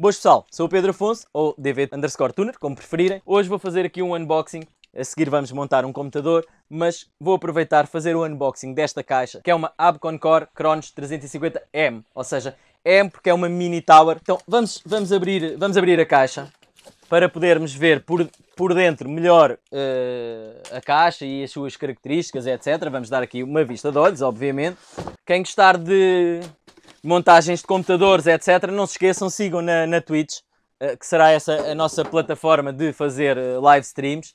Boas pessoal, sou o Pedro Afonso, ou DV underscore tuner, como preferirem. Hoje vou fazer aqui um unboxing, a seguir vamos montar um computador, mas vou aproveitar fazer o unboxing desta caixa, que é uma Abcon Core Kronos 350M, ou seja, M porque é uma mini tower. Então vamos, vamos, abrir, vamos abrir a caixa para podermos ver por, por dentro melhor uh, a caixa e as suas características, etc. Vamos dar aqui uma vista de olhos, obviamente. Quem gostar de montagens de computadores, etc. Não se esqueçam, sigam na, na Twitch, eh, que será essa a nossa plataforma de fazer eh, live streams.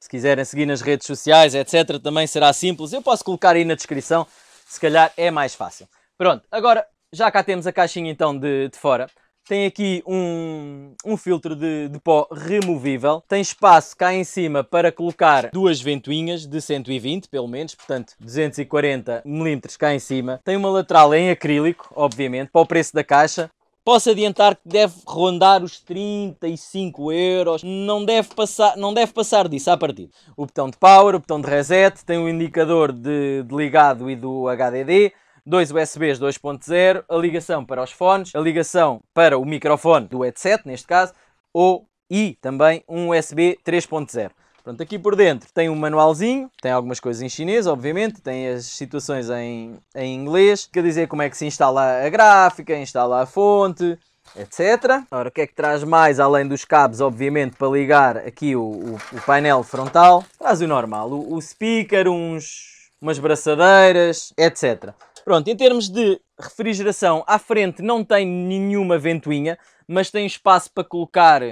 Se quiserem seguir nas redes sociais, etc., também será simples. Eu posso colocar aí na descrição, se calhar é mais fácil. Pronto, agora já cá temos a caixinha então de, de fora. Tem aqui um, um filtro de, de, pó removível. Tem espaço cá em cima para colocar duas ventoinhas de 120 pelo menos, portanto 240 mm cá em cima. Tem uma lateral em acrílico, obviamente, para o preço da caixa. Posso adiantar que deve rondar os 35 euros, não deve passar, não deve passar disso à partida. O botão de power, o botão de reset, tem o um indicador de, de ligado e do HDD, dois USBs 2.0, a ligação para os fones, a ligação para o microfone do headset, neste caso, ou e também um USB 3.0. Pronto, aqui por dentro tem um manualzinho, tem algumas coisas em chinês, obviamente, tem as situações em, em inglês, quer dizer como é que se instala a gráfica, instala a fonte, etc. Ora, o que é que traz mais além dos cabos, obviamente, para ligar aqui o, o, o painel frontal? Traz o normal, o, o speaker, uns, umas braçadeiras, etc. Pronto, em termos de refrigeração, à frente não tem nenhuma ventoinha, mas tem espaço para colocar, uh,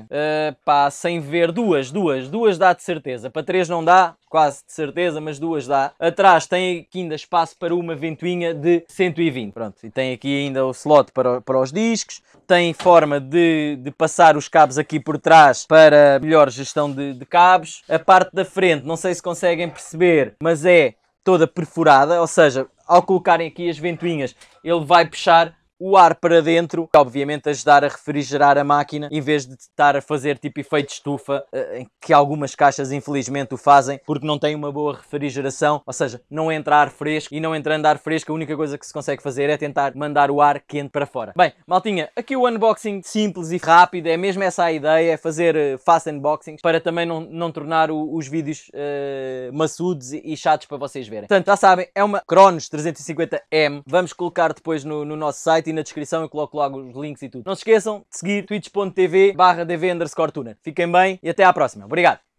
pá, sem ver, duas, duas, duas dá de certeza. Para três não dá, quase de certeza, mas duas dá. Atrás tem aqui ainda espaço para uma ventoinha de 120, pronto. E tem aqui ainda o slot para, para os discos, tem forma de, de passar os cabos aqui por trás para melhor gestão de, de cabos. A parte da frente, não sei se conseguem perceber, mas é toda perfurada, ou seja, ao colocarem aqui as ventoinhas, ele vai puxar o ar para dentro, obviamente ajudar a refrigerar a máquina, em vez de estar a fazer tipo efeito estufa, eh, que algumas caixas infelizmente o fazem, porque não tem uma boa refrigeração, ou seja, não entra ar fresco, e não entrando ar fresco, a única coisa que se consegue fazer é tentar mandar o ar quente para fora. Bem, maltinha, aqui o unboxing simples e rápido, é mesmo essa a ideia, é fazer eh, fast unboxings, para também não, não tornar o, os vídeos uh, maçudos e, e chatos para vocês verem. Portanto, já sabem, é uma Cronos 350M, vamos colocar depois no, no nosso site, na descrição, eu coloco logo os links e tudo. Não se esqueçam de seguir twitch.tv barra dv underscore tuner. Fiquem bem e até à próxima. Obrigado!